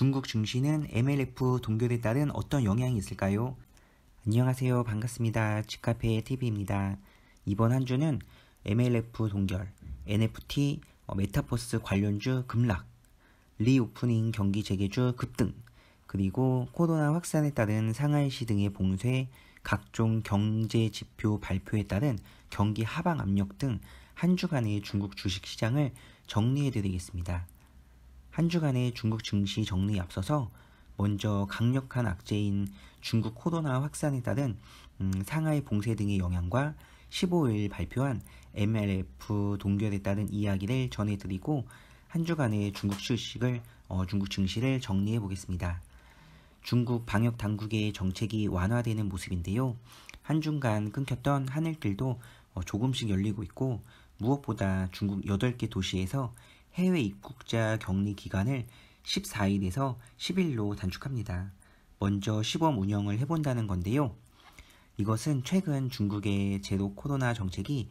중국 증시는 MLF 동결에 따른 어떤 영향이 있을까요? 안녕하세요. 반갑습니다. 집카페 TV입니다. 이번 한 주는 MLF 동결, NFT, 어, 메타버스 관련주 급락, 리오프닝 경기 재개주 급등, 그리고 코로나 확산에 따른 상하이시 등의 봉쇄, 각종 경제 지표 발표에 따른 경기 하방 압력 등 한 주간의 중국 주식 시장을 정리해 드리겠습니다. 한 주간의 중국 증시 정리에 앞서서 먼저 강력한 악재인 중국 코로나 확산에 따른 음, 상하이 봉쇄 등의 영향과 15일 발표한 MLF 동결에 따른 이야기를 전해드리고 한 주간의 중국 실식을 어, 중국 증시를 정리해 보겠습니다. 중국 방역 당국의 정책이 완화되는 모습인데요. 한중간 끊겼던 하늘길도 어, 조금씩 열리고 있고 무엇보다 중국 8개 도시에서 해외 입국자 격리 기간을 14일에서 10일로 단축합니다. 먼저 시범 운영을 해본다는 건데요. 이것은 최근 중국의 제로 코로나 정책이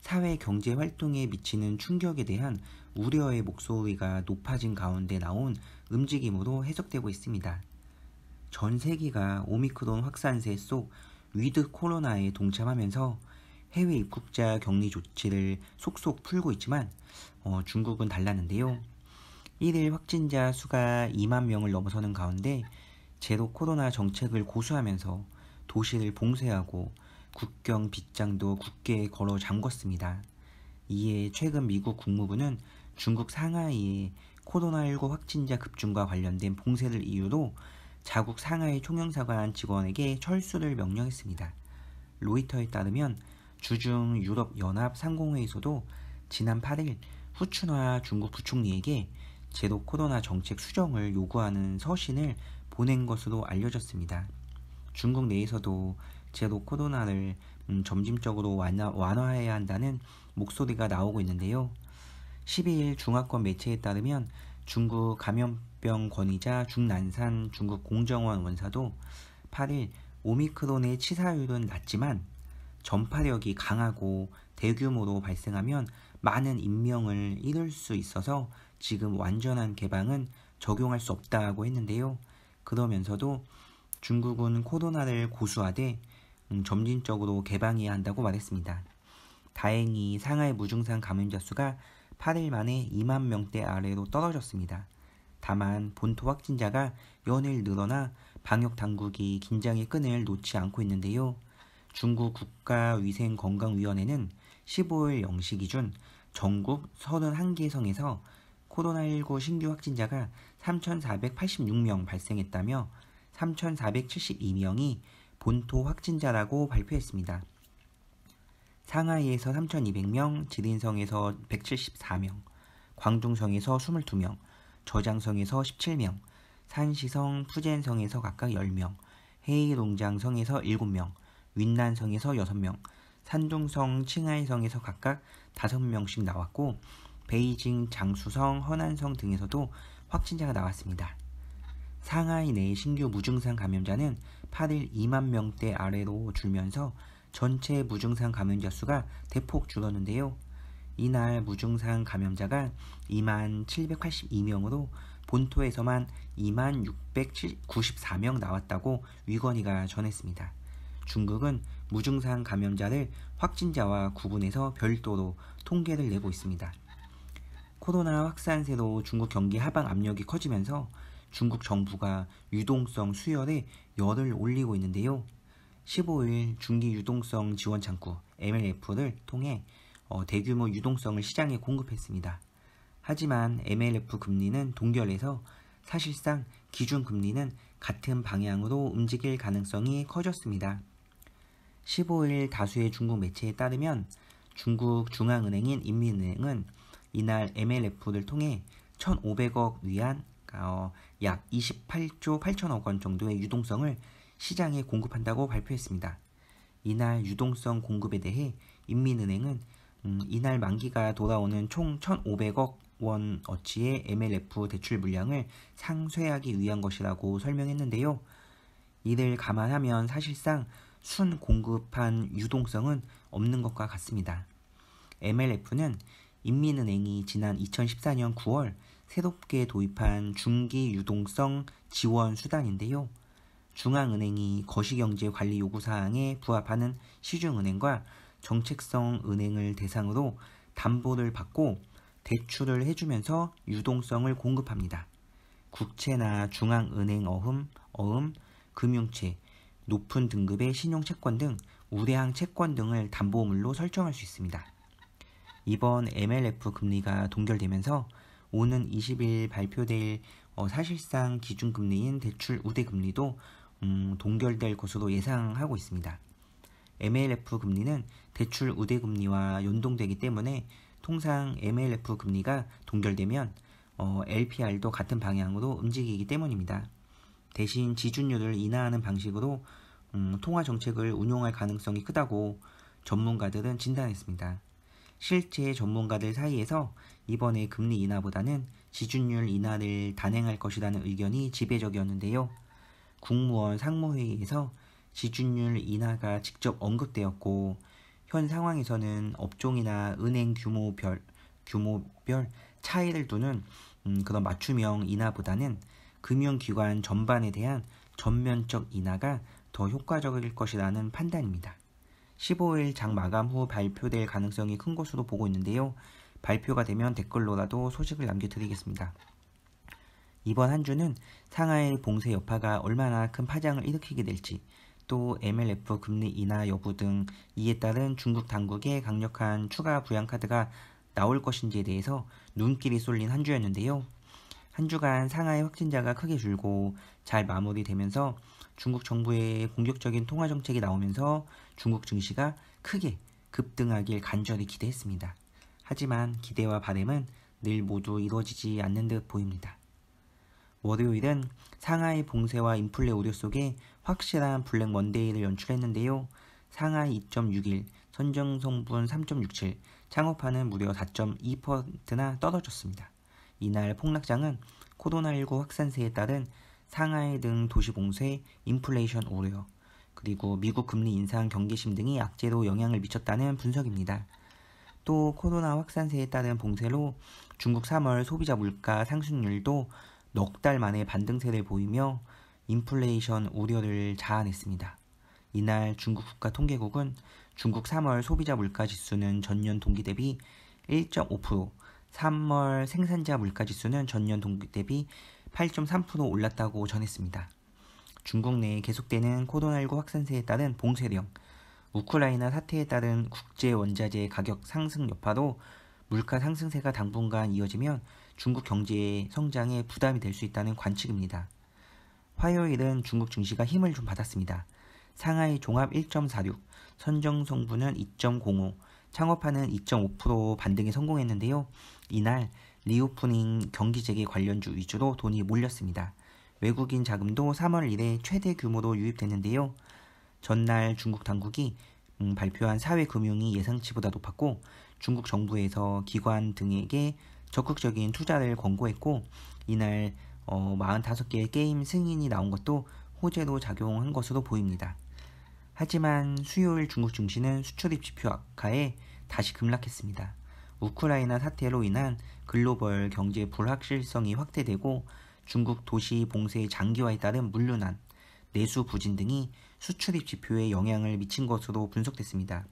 사회 경제 활동에 미치는 충격에 대한 우려의 목소리가 높아진 가운데 나온 움직임으로 해석되고 있습니다. 전 세계가 오미크론 확산세 속 위드 코로나에 동참하면서 해외 입국자 격리 조치를 속속 풀고 있지만 어, 중국은 달랐는데요. 1일 확진자 수가 2만 명을 넘어서는 가운데 제로 코로나 정책을 고수하면서 도시를 봉쇄하고 국경 빗장도 굳게 걸어 잠궜습니다. 이에 최근 미국 국무부는 중국 상하이의 코로나19 확진자 급증과 관련된 봉쇄를 이유로 자국 상하이 총영사관 직원에게 철수를 명령했습니다. 로이터에 따르면 주중 유럽 연합 상공회의소도 지난 8일 후추나 중국 부총리에게 제도 코로나 정책 수정을 요구하는 서신을 보낸 것으로 알려졌습니다. 중국 내에서도 제도 코로나를 음, 점진적으로 완화, 완화해야 한다는 목소리가 나오고 있는데요. 12일 중화권 매체에 따르면 중국 감염병 권위자 중난산 중국 공정원 원사도 8일 오미크론의 치사율은 낮지만 전파력이 강하고 대규모로 발생하면 많은 인명을 잃을 수 있어서 지금 완전한 개방은 적용할 수 없다고 했는데요. 그러면서도 중국은 코로나를 고수하되 음, 점진적으로 개방해야 한다고 말했습니다. 다행히 상하이 무증상 감염자 수가 8일 만에 2만 명대 아래로 떨어졌습니다. 다만 본토 확진자가 연일 늘어나 방역 당국이 긴장의 끈을 놓지 않고 있는데요. 중국 국가위생건강위원회는 15일 0시 기준 전국 31개 성에서 코로나19 신규 확진자가 3,486명 발생했다며 3,472명이 본토 확진자라고 발표했습니다. 상하이에서 3,200명, 지린성에서 174명, 광둥성에서 22명, 저장성에서 17명, 산시성, 푸젠성에서 각각 10명, 헤이농장성에서 7명, 윈난성에서 6명, 산둥성, 칭하이성에서 각각 5명씩 나왔고 베이징, 장수성, 허난성 등에서도 확진자가 나왔습니다. 상하이 내 신규 무증상 감염자는 8일 2만 명대 아래로 줄면서 전체 무증상 감염자 수가 대폭 줄었는데요. 이날 무증상 감염자가 2만 782명으로 본토에서만 2만 694명 나왔다고 위건이가 전했습니다. 중국은 무증상 감염자를 확진자와 구분해서 별도로 통계를 내고 있습니다. 코로나 확산세로 중국 경기 하방 압력이 커지면서 중국 정부가 유동성 수혈에 열을 올리고 있는데요. 15일 중기 유동성 지원 창구 MLF를 통해 어, 대규모 유동성을 시장에 공급했습니다. 하지만 MLF 금리는 동결해서 사실상 기준 금리는 같은 방향으로 움직일 가능성이 커졌습니다. 15일 다수의 중국 매체에 따르면 중국 중앙은행인 인민은행은 이날 MLF를 통해 1,500억 위안 어, 약 28조 8천억 원 정도의 유동성을 시장에 공급한다고 발표했습니다. 이날 유동성 공급에 대해 인민은행은 음, 이날 만기가 돌아오는 총 1,500억 원 어치의 MLF 대출 물량을 상쇄하기 위한 것이라고 설명했는데요. 이를 감안하면 사실상 순 공급한 유동성은 없는 것과 같습니다. MLF는 인민은행이 지난 2014년 9월 새롭게 도입한 중기 유동성 지원 수단인데요. 중앙은행이 거시경제 관리 요구 사항에 부합하는 시중은행과 정책성 은행을 대상으로 담보를 받고 대출을 해주면서 유동성을 공급합니다. 국채나 중앙은행 어음, 어음, 금융채, 높은 등급의 신용채권 등 우대항 채권 등을 담보물로 설정할 수 있습니다. 이번 MLF 금리가 동결되면서 오는 20일 발표될 어, 사실상 기준금리인 대출 우대금리도 음, 동결될 것으로 예상하고 있습니다. MLF 금리는 대출 우대금리와 연동되기 때문에 통상 MLF 금리가 동결되면 어, LPR도 같은 방향으로 움직이기 때문입니다. 대신 지준율을 인하하는 방식으로 음, 통화 정책을 운용할 가능성이 크다고 전문가들은 진단했습니다. 실제 전문가들 사이에서 이번에 금리 인하보다는 지준율 인하를 단행할 것이라는 의견이 지배적이었는데요. 국무원 상무회의에서 지준율 인하가 직접 언급되었고 현 상황에서는 업종이나 은행 규모별 규모별 차이를 두는 음, 그런 맞춤형 인하보다는 금융기관 전반에 대한 전면적 인하가 더 효과적일 것이라는 판단입니다. 15일 장 마감 후 발표될 가능성이 큰 것으로 보고 있는데요. 발표가 되면 댓글로라도 소식을 남겨드리겠습니다. 이번 한 주는 상하이 봉쇄 여파가 얼마나 큰 파장을 일으키게 될지, 또 MLF 금리 인하 여부 등 이에 따른 중국 당국의 강력한 추가 부양카드가 나올 것인지에 대해서 눈길이 쏠린 한 주였는데요. 한 주간 상하이 확진자가 크게 줄고 잘 마무리되면서 중국 정부의 공격적인 통화 정책이 나오면서 중국 증시가 크게 급등하길 간절히 기대했습니다. 하지만 기대와 바램은 늘 모두 이루어지지 않는 듯 보입니다. 월요일은 상하이 봉쇄와 인플레 우려 속에 확실한 블랙 먼데이를 연출했는데요. 상하이 2.61, 선정성분 3.67, 창업하는 무려 4.2%나 떨어졌습니다. 이날 폭락장은 코로나19 확산세에 따른 상하이 등 도시 봉쇄, 인플레이션 우려, 그리고 미국 금리 인상 경계심 등이 악재로 영향을 미쳤다는 분석입니다. 또 코로나 확산세에 따른 봉쇄로 중국 3월 소비자 물가 상승률도 넉 달 만에 반등세를 보이며 인플레이션 우려를 자아냈습니다. 이날 중국 국가통계국은 중국 3월 소비자 물가 지수는 전년 동기 대비 1.5% 3월 생산자 물가지수는 전년 동기 대비 8.3% 올랐다고 전했습니다. 중국 내에 계속되는 코로나19 확산세에 따른 봉쇄령, 우크라이나 사태에 따른 국제 원자재 가격 상승 여파로 물가 상승세가 당분간 이어지면 중국 경제의 성장에 부담이 될 수 있다는 관측입니다. 화요일은 중국 증시가 힘을 좀 받았습니다. 상하이 종합 1.46, 선정 성분은 2.05, 창업하는 2.5% 반등에 성공했는데요. 이날 리오프닝 경기 재개 관련주 위주로 돈이 몰렸습니다. 외국인 자금도 3월 1일에 최대 규모로 유입됐는데요. 전날 중국 당국이 음, 발표한 사회금융이 예상치보다 높았고 중국 정부에서 기관 등에게 적극적인 투자를 권고했고 이날 45개의 어, 게임 승인이 나온 것도 호재로 작용한 것으로 보입니다. 하지만 수요일 중국 증시는 수출입 지표 악화에 다시 급락했습니다. 우크라이나 사태로 인한 글로벌 경제 불확실성이 확대되고 중국 도시 봉쇄 장기화에 따른 물류난, 내수 부진 등이 수출입 지표에 영향을 미친 것으로 분석됐습니다.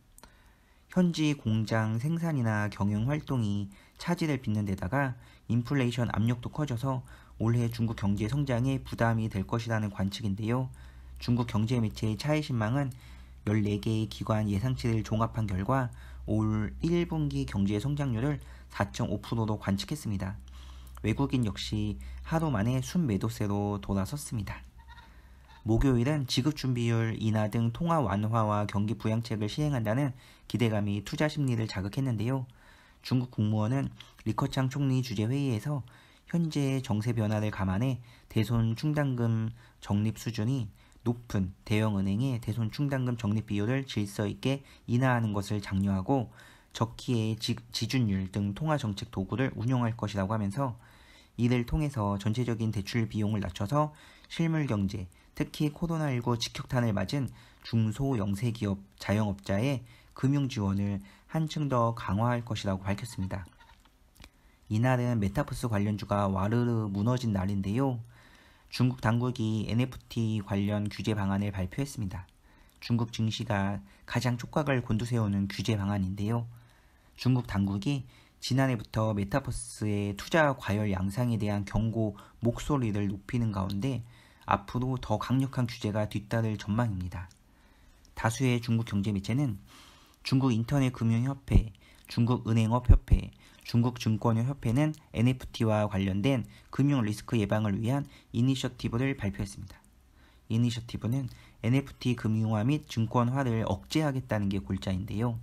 현지 공장 생산이나 경영 활동이 차질을 빚는 데다가 인플레이션 압력도 커져서 올해 중국 경제 성장에 부담이 될 것이라는 관측인데요. 중국 경제 매체의 차이 신망은 14개의 기관 예상치를 종합한 결과 올 1분기 경제 성장률을 4.5%로 관측했습니다. 외국인 역시 하루 만에 순매도세로 돌아섰습니다. 목요일은 지급준비율 인하 등 통화 완화와 경기 부양책을 시행한다는 기대감이 투자 심리를 자극했는데요. 중국 국무원은 리커창 총리 주재 회의에서 현재의 정세 변화를 감안해 대손 충당금 적립 수준이 높은 대형은행의 대손 충당금 적립 비율을 질서 있게 인하하는 것을 장려하고 적기에 지, 지준율 등 통화 정책 도구를 운용할 것이라고 하면서 이를 통해서 전체적인 대출 비용을 낮춰서 실물 경제, 특히 코로나19 직격탄을 맞은 중소 영세 기업 자영업자의 금융 지원을 한층 더 강화할 것이라고 밝혔습니다. 이날은 메타버스 관련주가 와르르 무너진 날인데요. 중국 당국이 NFT 관련 규제 방안을 발표했습니다. 중국 증시가 가장 촉각을 곤두세우는 규제 방안인데요. 중국 당국이 지난해부터 메타버스의 투자 과열 양상에 대한 경고 목소리를 높이는 가운데 앞으로 더 강력한 규제가 뒤따를 전망입니다. 다수의 중국 경제 매체는 중국 인터넷 금융협회, 중국 은행업협회, 중국 증권협회는 NFT와 관련된 금융 리스크 예방을 위한 이니셔티브를 발표했습니다. 이니셔티브는 NFT 금융화 및 증권화를 억제하겠다는 게 골자인데요.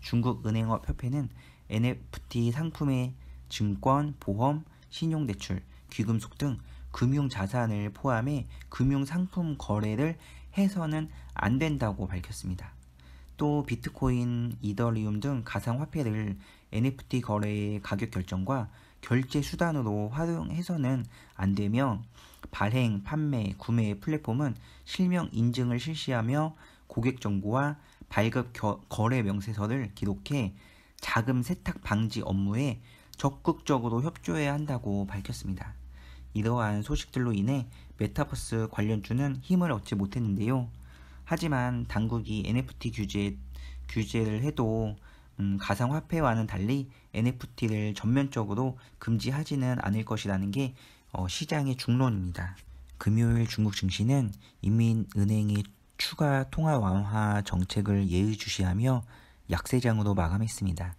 중국은행업협회는 NFT 상품의 증권, 보험, 신용대출, 귀금속 등 금융 자산을 포함해 금융 상품 거래를 해서는 안 된다고 밝혔습니다. 또 비트코인, 이더리움 등 가상화폐를 NFT 거래의 가격 결정과 결제 수단으로 활용해서는 안 되며 발행, 판매, 구매 플랫폼은 실명 인증을 실시하며 고객 정보와 발급 겨, 거래 명세서를 기록해 자금 세탁 방지 업무에 적극적으로 협조해야 한다고 밝혔습니다. 이러한 소식들로 인해 메타버스 관련주는 힘을 얻지 못했는데요. 하지만 당국이 NFT 규제, 규제를 해도 음, 가상화폐와는 달리 NFT를 전면적으로 금지하지는 않을 것이라는 게 어, 시장의 중론입니다. 금요일 중국 증시는 인민은행이 추가 통화 완화 정책을 예의주시하며 약세장으로 마감했습니다.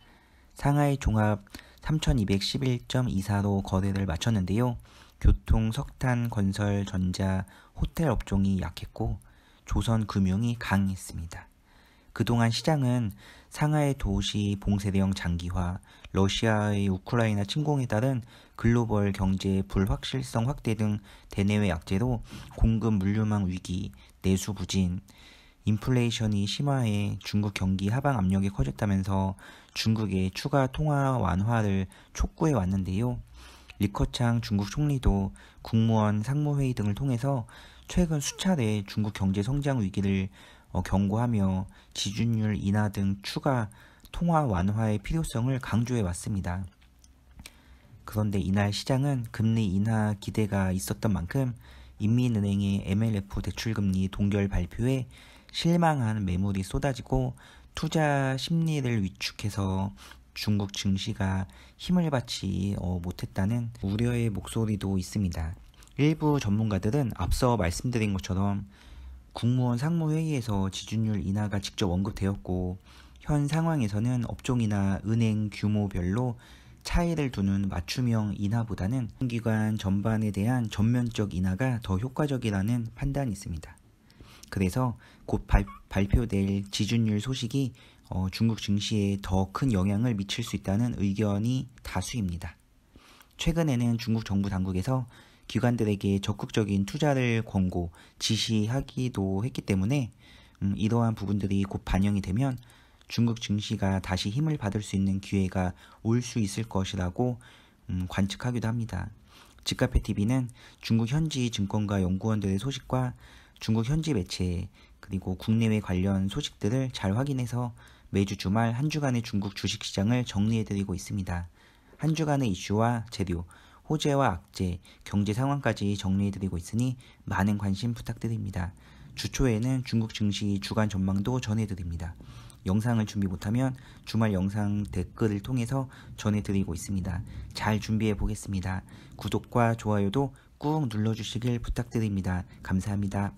상하이 종합 3211.24로 거래를 마쳤는데요. 교통, 석탄, 건설, 전자, 호텔 업종이 약했고 조선 금융이 강했습니다. 그동안 시장은 상하이 도시 봉쇄대형 장기화, 러시아의 우크라이나 침공에 따른 글로벌 경제의 불확실성 확대 등 대내외 약재로 공급 물류망 위기, 내수 부진, 인플레이션이 심화해 중국 경기 하방 압력이 커졌다면서 중국의 추가 통화 완화를 촉구해 왔는데요. 리커창 중국 총리도 국무원 상무회의 등을 통해서 최근 수차례 중국 경제 성장 위기를 어, 경고하며 지준율 인하 등 추가 통화 완화의 필요성을 강조해 왔습니다. 그런데 이날 시장은 금리 인하 기대가 있었던 만큼 인민은행의 MLF 대출금리 동결 발표에 실망한 매물이 쏟아지고 투자 심리를 위축해서 중국 증시가 힘을 받지 어, 못했다는 우려의 목소리도 있습니다. 일부 전문가들은 앞서 말씀드린 것처럼 국무원 상무회의에서 지준율 인하가 직접 언급되었고 현 상황에서는 업종이나 은행 규모별로 차이를 두는 맞춤형 인하보다는 기관 전반에 대한 전면적 인하가 더 효과적이라는 판단이 있습니다. 그래서 곧 발, 표될 지준율 소식이 어, 중국 증시에 더 큰 영향을 미칠 수 있다는 의견이 다수입니다. 최근에는 중국 정부 당국에서 기관들에게 적극적인 투자를 권고, 지시하기도 했기 때문에 음, 이러한 부분들이 곧 반영이 되면 중국 증시가 다시 힘을 받을 수 있는 기회가 올 수 있을 것이라고 음, 관측하기도 합니다. 집카페 TV는 중국 현지 증권가 연구원들의 소식과 중국 현지 매체 그리고 국내외 관련 소식들을 잘 확인해서 매주 주말 한 주간의 중국 주식시장을 정리해드리고 있습니다. 한 주간의 이슈와 재료, 호재와 악재, 경제 상황까지 정리해드리고 있으니 많은 관심 부탁드립니다. 주초에는 중국 증시 주간 전망도 전해드립니다. 영상을 준비 못하면 주말 영상 댓글을 통해서 전해드리고 있습니다. 잘 준비해 보겠습니다. 구독과 좋아요도 꾹 눌러주시길 부탁드립니다. 감사합니다.